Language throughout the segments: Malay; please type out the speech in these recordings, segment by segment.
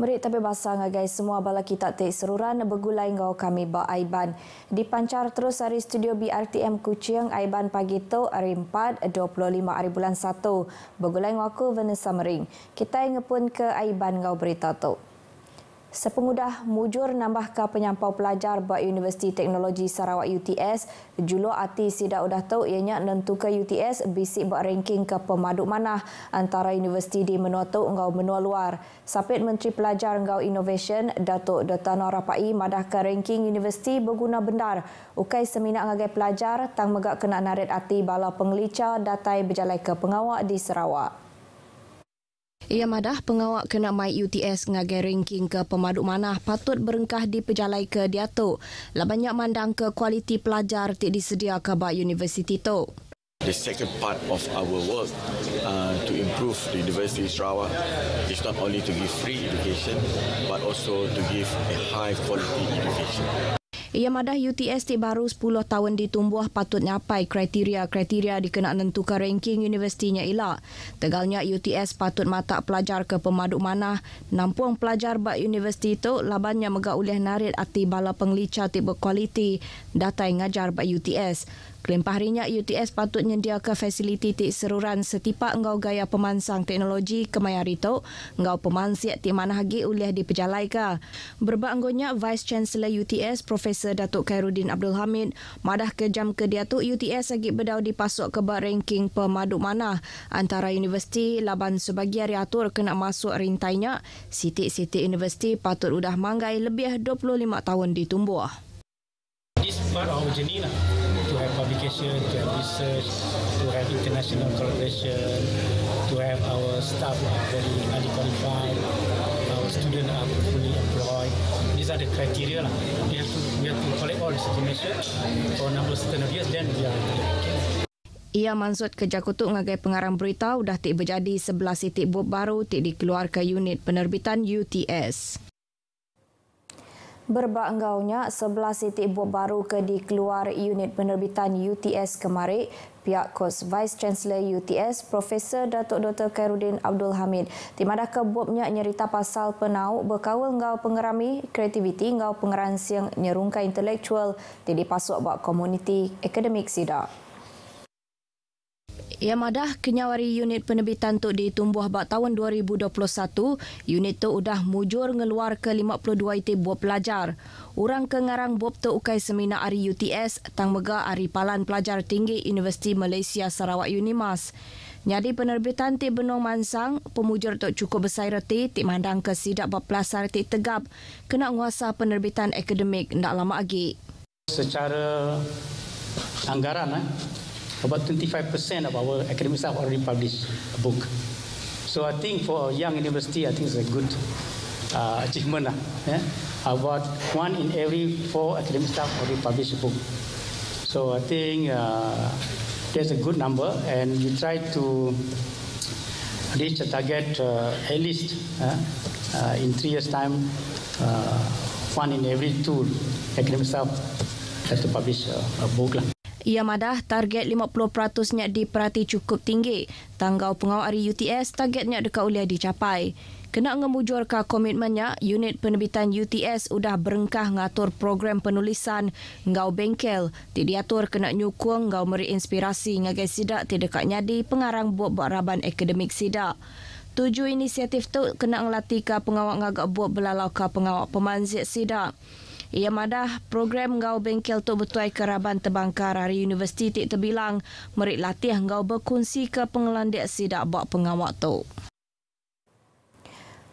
Merit tapi basang guys. Semua bala kita tak seruran bergulai ngau kami bawa Aiban. Dipancar terus dari studio BRTM Kuching Aiban pagi tu hari 4 25 hari bulan 1. Bergulai ngau aku Vanessa Mering. Kita pun ke Aiban ngau berita tu. Sepengudah mujur nambah ke penyampau pelajar buat Universiti Teknologi Sarawak UTS, julur ati sida udah tahu ianya nentu ke UTS bisik buat ranking ke pemaduk mana antara universiti di menua tahu engkau menua luar. Sapit Menteri Pelajar engkau Innovation, Datuk Dr. Rapai madah ke ranking universiti berguna benar. Ukai seminak ngagai pelajar, tang megak kena narit ati bala penglica datai berjalan ke pengawak di Sarawak. Ia madah pengawak kena mai UTS ngagai ranking ke pemaduk manah patut berengkah di pejalai ke dia tu. Labanya mandang ke kualiti pelajar tidak disedia ke bak universiti tu. The second part of our work uh, to improve the University of Sarawak is not only to give free education but also to give a high quality education. Ia madah UTS tiap baru 10 tahun ditumbuh patut nyapai kriteria-kriteria dikena nentukan ranking universitinya elak. Tegalnya UTS patut matak pelajar ke pemaduk mana, nampuang pelajar bak universiti itu labannya megak oleh narit ati bala penglica tiap berkualiti datai ngajar bak UTS. Kelimpah harinya UTS patut menyediakan fasiliti tik seruran setipak ngau gaya pemansang teknologi kemaya rito ngau pemansiak tik mana lagi oleh dipejalai ke. Berbak anggonya Vice Chancellor UTS Prof Datuk Khairuddin Abdul Hamid madah kejam ke dia tu UTS lagi bedau dipasok ke bar ranking pemaduk mana antara universiti laban sebagai riatur kena masuk rintainya Siti-siti universiti patut udah manggai lebih 25 tahun ditumbuh. This part of our journey lah, to have publication, to have research, to have international collaboration, to have our staff are lah very highly qualified, our student are fully employed. These are the criteria lah. We have to we have to collect all this information for number certain years, then we are okay. Ia maksud kerja kutuk sebagai pengarang berita sudah tidak berjadi sebelah titik bob baru tidak dikeluarkan unit penerbitan UTS. Berbangaunya 11 titik buah baru ke dikeluar unit penerbitan UTS kemarin, pihak kos Vice Chancellor UTS Profesor Datuk Dr. Khairuddin Abdul Hamid. Di mana kebobnya nyerita pasal penau berkawal ngau pengerami kreativiti ngau yang nyerungka intelektual di pasuk buat komuniti akademik sidak. Ia madah kenyawari unit penerbitan tu ditumbuh bak tahun 2021, unit tu udah mujur ngeluar ke 52 itu buat pelajar. Orang ke ngarang buat tu ukai semina ari UTS, tang mega ari palan pelajar tinggi Universiti Malaysia Sarawak Unimas. Nyadi penerbitan ti benung mansang, pemujur tu cukup besar reti, ti mandang ke sidak buat pelasar ti tegap, kena nguasa penerbitan akademik nak lama lagi. Secara anggaran, eh, about 25% of our academic staff already published a book. So I think for a young university, I think it's a good uh, achievement. Uh, yeah? Eh? About one in every four academic staff already published a book. So I think uh, there's a good number, and we try to reach a target uh, at least uh, uh, in three years' time, uh, one in every two academic staff has to publish uh, a book. Uh. Ia madah target 50% nya diperhati cukup tinggi. Tanggau pengawal hari UTS targetnya dekat boleh dicapai. Kena ngemujur ke komitmennya, unit penerbitan UTS sudah berengkah ngatur program penulisan ngau bengkel. tidak diatur kena nyukung ngau meri inspirasi ngagai sidak tidak dekat nyadi pengarang buat-buat raban akademik sidak. Tujuh inisiatif tu kena ngelatih ke pengawak ngagak buat belalau ke pengawak pemanzik sidak. Ia madah program ngau bengkel tu betuai keraban terbangkar hari universiti tik terbilang merik latih ngau berkunci ke pengelandik sidak buat pengawak tu.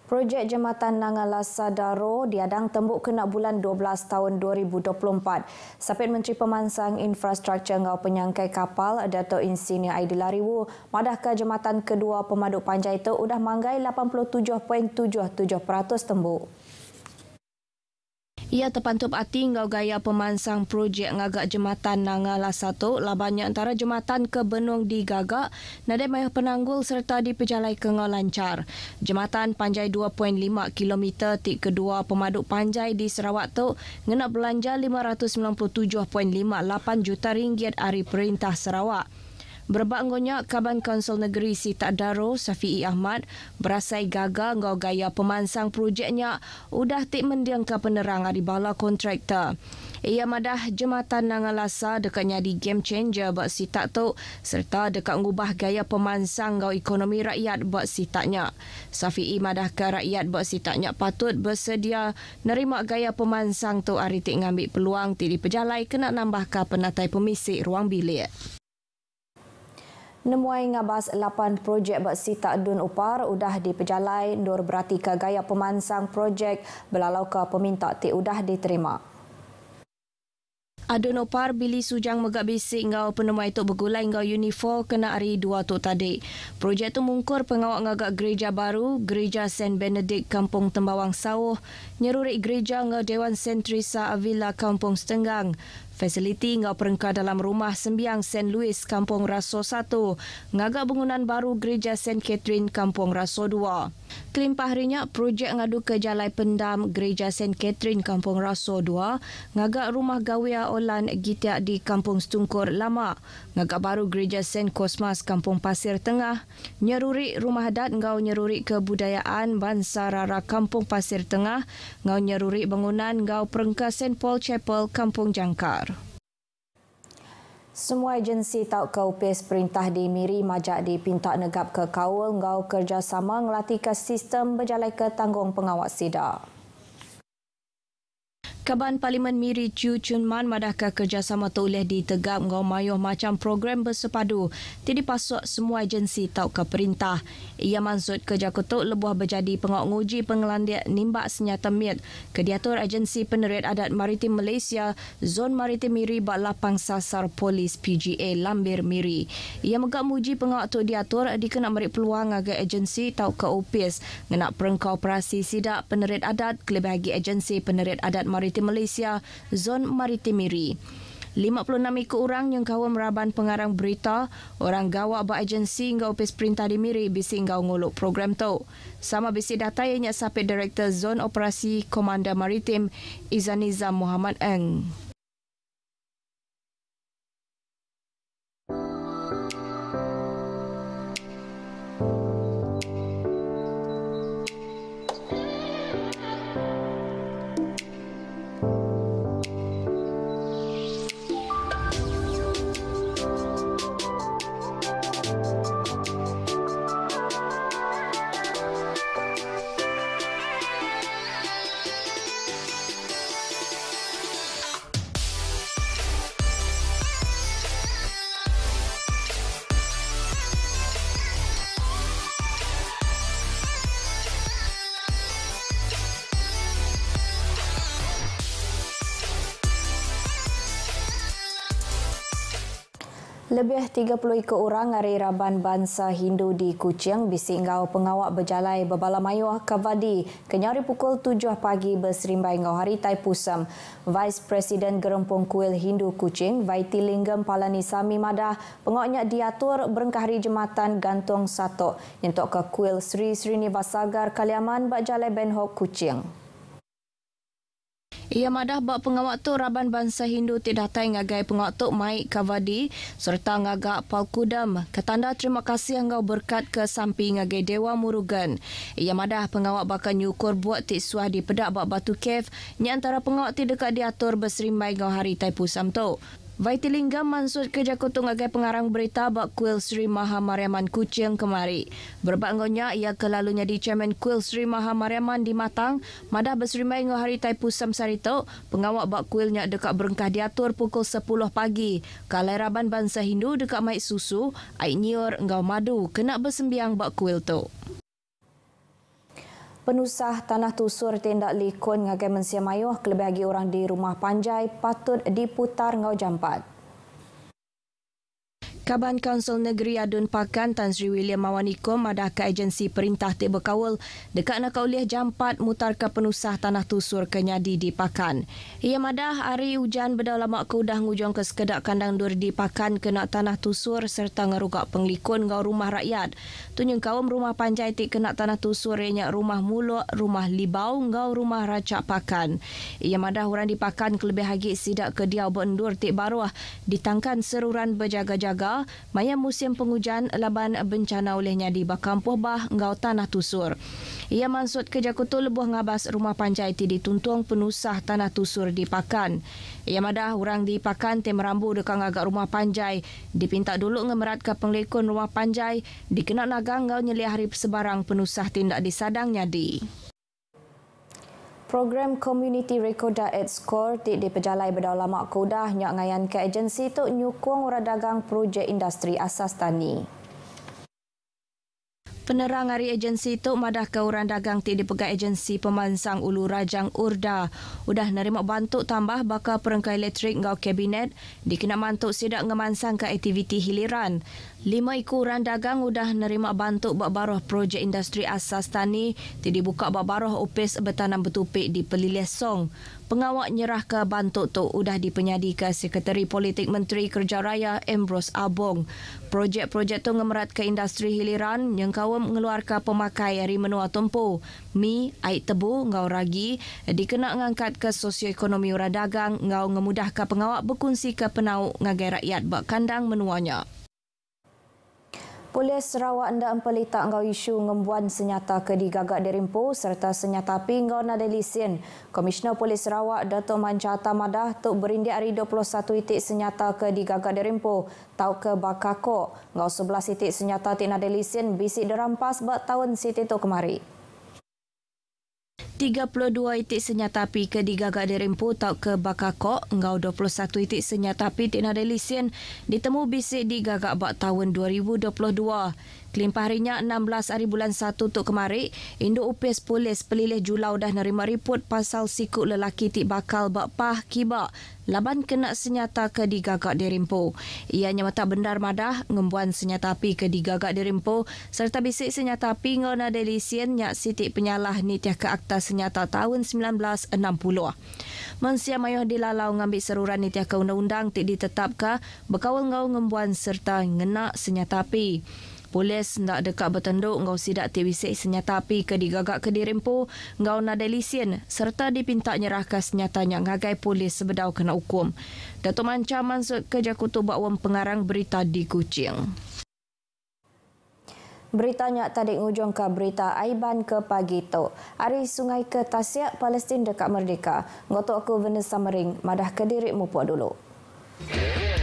Projek Jematan Nangala Sadaro diadang tembuk kena bulan 12 tahun 2024. Sapit Menteri Pemansang Infrastruktur Ngau Penyangkai Kapal, Dato' Insinyur Aidilariwu madah ke Jematan Kedua Pemaduk Panjai itu sudah manggai 87.77% tembuk. Ia terpantup ati ngau gaya pemansang projek ngagak jematan Nangala Satu labanya antara jematan ke benung di Gagak nadai mayah penanggul serta di pejalai ke lancar. Jematan panjai 2.5 km tik kedua pemaduk panjai di Sarawak tu ngena belanja 597.58 juta ringgit hari perintah Sarawak. Berbak ngonya Kaban Konsul Negeri Sita Daro Safi'i Ahmad berasai gagal ngau gaya pemansang projeknya udah tik mendiangka ke penerang hari bala kontraktor. Ia madah jematan nangalasa dekatnya di game changer buat sitak tu serta dekat ngubah gaya pemansang ngau ekonomi rakyat buat sitaknya. Safi'i madah ke rakyat buat sitaknya patut bersedia nerima gaya pemansang tu hari tik ngambil peluang tidak dipejalai kena nambah penatai pemisik ruang bilik. Nemuai ngabas 8 projek tak dun upar udah dipejalai. Dor berarti ke gaya pemansang projek belalau ke peminta ti udah diterima. Adun Opar bili sujang megak bisik ngau penemuan itu begulai ngau Unifor kena hari dua tu tadi. Projek itu mungkur pengawak ngagak gereja baru, gereja St. Benedict Kampung Tembawang Sawah, nyeruri gereja ngau Dewan Sentrisa Avila Kampung Setenggang. Fasiliti ngau perengka dalam rumah sembiang St. Louis, Kampung Raso 1, ngagak bangunan baru gereja St. Catherine, Kampung Raso 2 kelimpah rinyak projek ngadu ke Jalai Pendam Gereja St. Catherine Kampung Raso 2 ngagak rumah gawia Olan Gitiak di Kampung Stungkur Lama ngagak baru Gereja St. Cosmas Kampung Pasir Tengah nyeruri rumah adat ngau nyeruri kebudayaan bangsa rara Kampung Pasir Tengah ngau nyeruri bangunan ngau perengkas St. Paul Chapel Kampung Jangkar. Semua agensi tau ke UPS perintah di Miri majak dipintak negap ke kawal ngau kerjasama ngelatih ke sistem berjalan ke tanggung pengawas sidak. Kaban Parlimen Miri Chu Chun Man madahkah kerjasama terulih di Tegap ngau mayuh macam program bersepadu tidak dipasok semua agensi tau ke perintah. Ia mansut ke Jakutuk lebuh berjadi pengok nguji pengelandia nimbak senyata mit. Kediatur agensi penerit adat maritim Malaysia, Zon Maritim Miri Baklapang Sasar Polis PGA Lambir Miri. Ia megak muji pengok tu diatur dikenak merik peluang agak agensi tau ke opis. Ngenak perengkau operasi sidak penerit adat, kelebihagi agensi penerit adat maritim Maritim Malaysia, Zon Maritim Miri. 56 ikut orang yang kawan meraban pengarang berita, orang gawak buat agensi hingga opis perintah di Miri bisi hingga ngolok program tu. Sama bisi data yang sampai Direktur Zon Operasi Komanda Maritim, Izaniza Muhammad Eng. Lebih 30 ikut orang dari Raban Bansa Hindu di Kuching bisik pengawak berjalai berbala mayuah Kavadi kenyari pukul 7 pagi berserimbai ngau hari Tai Pusam. Vice President gerempung Kuil Hindu Kuching, Vaiti Linggam Palani Sami Madah, pengawaknya diatur berengkah hari jematan Gantung Sato yang ke Kuil Sri Srinivasagar Kaliaman berjalai Benhok Kuching. Ia madah bak pengawak tu Raban Bangsa Hindu ti datai ngagai pengawak tu Maik Kavadi serta ngagak Paul Kudam. Ketanda terima kasih ngau berkat ke samping ngagai Dewa Murugan. Ia madah pengawak bakal nyukur buat ti suah di pedak bak batu kev ni antara pengawak ti dekat diatur berserimbai ngau hari tai pusam Vaitilinga mansut kerja kutung agai pengarang berita bak Kuil Sri Maha Mariaman Kucing kemari. Berbangunnya ia kelalunya di Chairman Kuil Sri Maha Mariaman di Matang, madah berserimai ngoh hari Taipu Samsarito, pengawak bak kuilnya dekat berengkah diatur pukul 10 pagi. Kalai raban bansa Hindu dekat maik susu, aik nyur ngau madu kena bersembiang bak kuil tu penusah tanah tusur tindak likun ngagai mensia mayuh kelebih lagi orang di rumah panjai patut diputar ngau jampat. Kaban Kaunsel Negeri Adun Pakan Tan Sri William Mawanikom ada ke agensi perintah Tik Berkawal dekat nak oleh jampat mutar ke penusah tanah tusur kenyadi di Pakan. Ia madah hari hujan bedah lama ke udah ngujung ke sekedak kandang dur di Pakan kena tanah tusur serta ngerugak penglikun ngau rumah rakyat. Tunjung kaum rumah panjai tik kena tanah tusur ianya rumah mulut, rumah libau ngau rumah racak Pakan. Ia madah orang di Pakan kelebih lagi sidak ke diau berendur tik baruah ditangkan seruran berjaga-jaga maya musim Pengujian laban bencana olehnya di Bakam Pohbah, Ngau Tanah Tusur. Ia maksud kerja kutu lebuh ngabas rumah panjai ti dituntung penusah tanah tusur di Pakan. Ia madah orang di Pakan tim rambu dekang agak rumah panjai. Dipinta dulu ngemerat ke penglikun rumah panjai, dikenak nagang ngau nyeliah harip sebarang penusah tindak disadang nyadi. di. Program Community Rekoda at Skor ti di Pejalai Bedau Lama Kodah nyak ngayan ke agensi tu nyukung uradagang projek industri asas tani. Penerang hari agensi tu madah ke orang dagang ti dipegang agensi pemansang ulu Rajang Urda. Udah nerima bantuk tambah bakal perengkai elektrik ngau kabinet dikena mantuk sidak ngemansang ke aktiviti hiliran. Lima iku orang dagang udah nerima bantuk buat baruh projek industri asas tani Tidak buka buat baruh opis bertanam betupik di Pelilih Song pengawak nyerah ke bantuk tu udah dipenyadi ke Sekretari Politik Menteri Kerja Raya Ambrose Abong. Projek-projek tu ngemerat ke industri hiliran yang kawam mengeluarkan pemakai dari menua tumpu. Mi, air tebu, ngau ragi dikena ngangkat ke sosioekonomi ura dagang ngau ngemudah ke pengawak berkunci ke penau ngagai rakyat buat kandang menuanya. Polis Sarawak anda pelita ngau isu ngembuan senyata ke digagak di Rimpo serta senyata api ngau nada lisin. Komisioner Polis Sarawak Dato Manjata Madah tu berindi hari 21 itik senyata ke digagak di Rimpo tau ke Bakako ngau 11 itik senyata ti nada lisin bisik dirampas bak tahun siti tu kemari. 32 itik senyata api ke digagak di Rimpu tau ke Bakakok, ngau 21 itik senyata api tina di Lisin, ditemu bisik digagak bak tahun 2022. Kelimpah harinya 16 hari bulan 1 untuk kemarin, Induk Upis Polis Pelilih Julau dah nerima report pasal sikuk lelaki tik bakal bakpah kibak laban kena senyata ke digagak dirimpo. Ianya mata benar madah, ngembuan senyata api ke digagak dirimpo serta bisik senyata api ngona delisien nyak sitik penyalah nitiah ke akta senyata tahun 1960. Mansia mayuh dilalau ngambil seruran nitiah ke undang-undang tik ditetapka berkawal ngau ngembuan serta ngena senyata api polis nak dekat bertenduk ngau sidak TVC senyata api ke digagak ke dirimpu ngau nada delisien, serta dipinta nyerah nyerahkan senyatanya ngagai polis sebedau kena hukum. Datuk Manca Mansud Kerja Kutu Bakwan Pengarang Berita di Kucing. Beritanya tadi ngujung ke berita Aiban ke pagi tu. Hari sungai ke Tasiak, Palestin dekat Merdeka. Ngotok aku benda samaring, madah ke diri mupuak dulu. Yeah.